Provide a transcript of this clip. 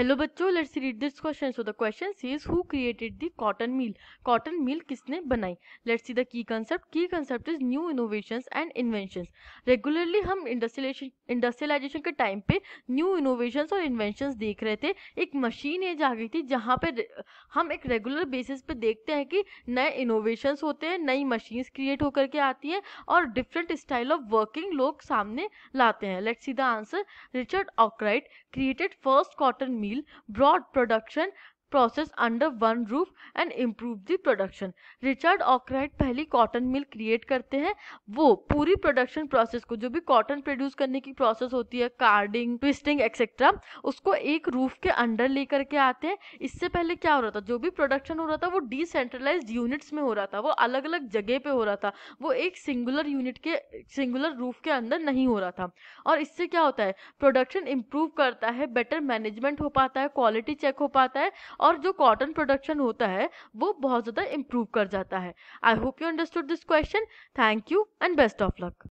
hello बच्चों let's read this question so the question is who created the cotton mill cotton mill किसने बनाई let's see the key concept key concept is new innovations and inventions regularly हम industrialisation industrialisation के time पे new innovations और inventions देख रहे थे एक मशीन एज आ गई थी जहाँ पे हम एक रेगुलर बेसिस पे देखते हैं कि नए इनोवेशंस होते हैं नई मशीन्स क्रिएट होकर के आती हैं और डिफरेंट स्टाइल ऑफ वर्किंग लोग सामने लाते हैं let's see the answer Richard Arkwright created first cotton mill meal, broad production process under one roof and improve the production Richard Arkwright पहली कॉटन मिल क्रिएट करते हैं वो पूरी प्रोडक्शन प्रोसेस को जो भी कॉटन प्रोड्यूस करने की प्रोसेस होती है कार्डिंग ट्विस्टिंग एक्सेट्रा उसको एक रूफ के अंडर लेकर के आते हैं इससे पहले क्या हो रहा था जो भी प्रोडक्शन हो रहा था वो डिसेंट्रलाइज यूनिट्स में हो रहा था वो अलग अलग जगह पे हो रहा था वो एक सिंगुलर यूनिट के सिंगुलर रूफ के अंदर नहीं हो रहा था और इससे क्या होता है प्रोडक्शन इंप्रूव करता है बेटर मैनेजमेंट हो पाता है क्वालिटी चेक हो पाता है और जो कॉटन प्रोडक्शन होता है वो बहुत ज़्यादा इम्प्रूव कर जाता है I hope you understood this question thank you and best of luck